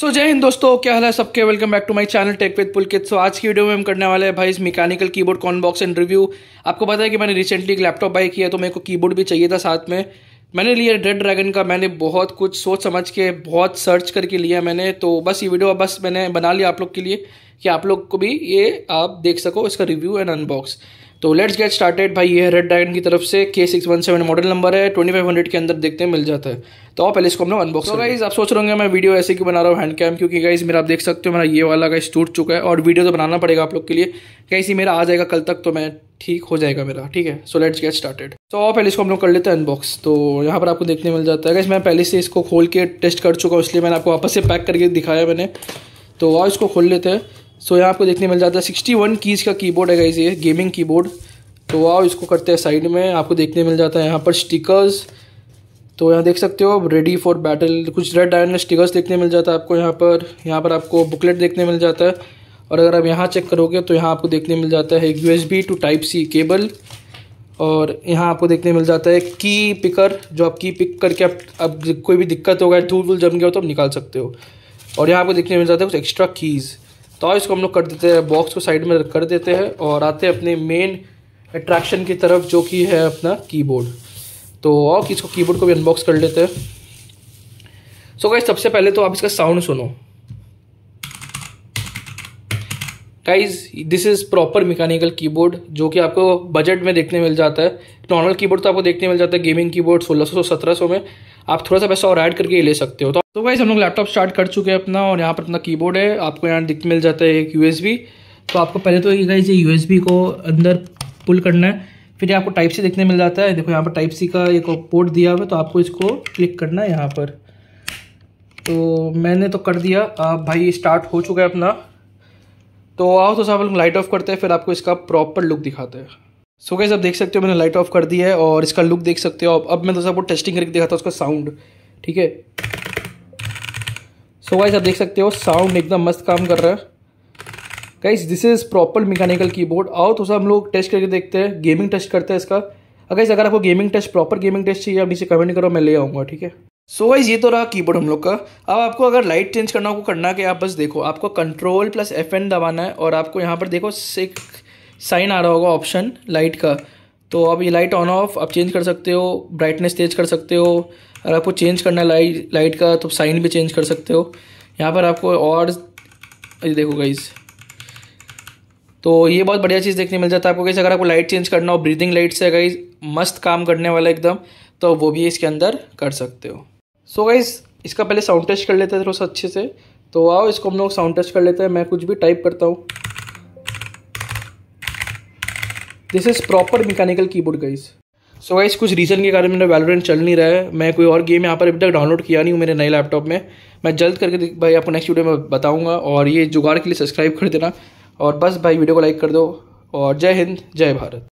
सो जय हिंद दोस्तों क्या हाल है सबके welcome back to my channel tech with Pulkit so आज की वीडियो में हम करने वाले हैं भाई इस मैकेनिकल कीबोर्ड कॉन बॉक्स एंड रिव्यू आपको पता है कि मैंने रिसेंटली एक लैपटॉप बाई किया तो मेरे को कीबोर्ड भी चाहिए था साथ में मैंने लिया रेड ड्रैगन का मैंने बहुत कुछ सोच समझ के बहुत सर्च करके लिया मैंने तो बस ये वीडियो बस मैंने बना लिया आप लोग के लिए कि आप लोग को भी ये आप देख सको इसका रिव्यू एंड अनबॉक्स तो लेट्स गेट स्टार्टेड भाई ये है रेड ड्रैगन की तरफ से K six one seven model number है ट्वेंटी फाइव हंड्रेड के अंदर देखते हैं मिल जाता है तो आप पहले इसको हम लोग अनबॉक्स तो गाइज आप सोच रहे होंगे मैं वीडियो ऐसे क्यों बना रहा हूँ हैंड कैम क्योंकि गाइज मेरा आप देख सकते हो मेरा ये वाला गाइज टूट चुका है और वीडियो तो बनाना पड़ेगा आप लोग के लिए कहीं ये मेरा आ जाएगा कल तक तो मैं ठीक हो जाएगा मेरा ठीक है सो लेट्स गेट स्टार्टेड तो पहले इसको हम लोग कर लेते हैं अनबॉक्स तो यहाँ पर आपको देखने मिल जाता है गाइज मैं पहले से इसको खोल के टेस्ट कर चुका हूँ इसलिए मैंने आपको वापस से पैक करके दिखाया मैंने तो आप इसको खोल लेते हैं सो so, यहाँ आपको देखने मिल जाता है सिक्सटी वन कीज़ का कीबोर्ड है गाइज ये गेमिंग कीबोर्ड तो आओ इसको करते हैं साइड में आपको देखने मिल जाता है यहाँ पर स्टिकर्स तो यहाँ देख सकते हो आप रेडी फॉर बैटल कुछ रेड डायन स्टिकर्स देखने मिल जाता है आपको यहाँ पर यहाँ पर आपको बुकलेट देखने मिल जाता है और अगर आप यहाँ चेक करोगे तो यहाँ आपको देखने मिल जाता है एक यू टू टाइप सी केबल और यहाँ आपको देखने मिल जाता है की पिकर जो आप की पिक करके आप अब कोई भी दिक्कत होगा धूल वूल जम गया हो तो आप निकाल सकते हो और यहाँ आपको देखने मिल जाता है कुछ एक्स्ट्रा कीज़ तो आज इसको हम लोग कर देते हैं बॉक्स को साइड में कर देते हैं और आते हैं अपने मेन अट्रैक्शन की तरफ जो कि है अपना कीबोर्ड तो और इसको कीबोर्ड को भी अनबॉक्स कर लेते हैं सो गाइज सबसे पहले तो आप इसका साउंड सुनो guys this is proper mechanical keyboard जो कि आपको बजट में देखने मिल जाता है नॉर्मल कीबोर्ड तो आपको देखने मिल जाता है गेमिंग कीबोर्ड सोलह सौ सत्रह सौ में आप थोड़ा सा पैसा और ऐड करके ले सकते हो तो तो वैसे हम लोग लैपटॉप स्टार्ट कर चुके हैं अपना और यहाँ पर अपना कीबोर्ड है आपको यहाँ दिख मिल जाता है एक यूएसबी तो आपको पहले तो ये गाइज ये यूएसबी को अंदर पुल करना है फिर ये आपको टाइप सी देखने मिल जाता है देखो यहाँ पर टाइप सी का एक पोर्ट दिया हुआ है तो आपको इसको क्लिक करना है यहाँ पर तो मैंने तो कर दिया आप भाई स्टार्ट हो चुका है अपना तो आओ तो साहब लोग लाइट ऑफ करते हैं फिर आपको इसका प्रॉपर लुक दिखाते हैं सो गैस आप देख सकते हो मैंने लाइट ऑफ कर दिया है और इसका लुक देख सकते हो अब मैं तो सबको टेस्टिंग करके दिखाता हूँ उसका साउंड ठीक है सो वाइस आप देख सकते हो साउंड एकदम मस्त काम कर रहा है guys this is proper mechanical keyboard आओ तो सर हम लोग टेस्ट करके देखते हैं गेमिंग टेस्ट करते हैं इसका अगर अगर आपको gaming test proper gaming test चाहिए आप नीचे कमेंट करो मैं ले आऊँगा ठीक है सो वाइज ये तो रहा कीबोर्ड हम लोग का अब आपको अगर लाइट चेंज करना हो करना कि आप बस देखो आपको कंट्रोल प्लस एफ एन दबाना है और आपको यहाँ पर देखो एक साइन आ रहा होगा ऑप्शन लाइट का तो आप ये लाइट ऑन ऑफ आप चेंज कर सकते हो ब्राइटनेस तेज कर सकते हो अगर आपको चेंज करना लाइट लाइट का तो साइन भी चेंज कर सकते हो यहाँ पर आपको और ये देखो गाइज़ तो ये बहुत बढ़िया चीज़ देखने मिल जाता है आपको कैसे अगर आपको लाइट चेंज करना हो ब्रीदिंग लाइट से गाइज मस्त काम करने वाला एकदम तो वो भी इसके अंदर कर सकते हो सो so गाइज इसका पहले साउंड टेस्ट कर लेते हैं थोड़ा सा अच्छे से तो आओ इसको हम लोग साउंड टेस्ट कर लेते हैं मैं कुछ भी टाइप करता हूँ this is proper mechanical keyboard guys so so guys कुछ रीज़न के कारण मेरा वैलोरेंट चल नहीं रहा है मैं कोई और गेम यहाँ पर अभी तक डाउनलोड किया नहीं हूँ मेरे नए लैपटॉप में मैं जल्द करके भाई आपको नेक्स्ट वीडियो में बताऊँगा और ये जुगाड़ के लिए सब्सक्राइब कर देना और बस भाई वीडियो को लाइक कर दो और जय हिंद जय भारत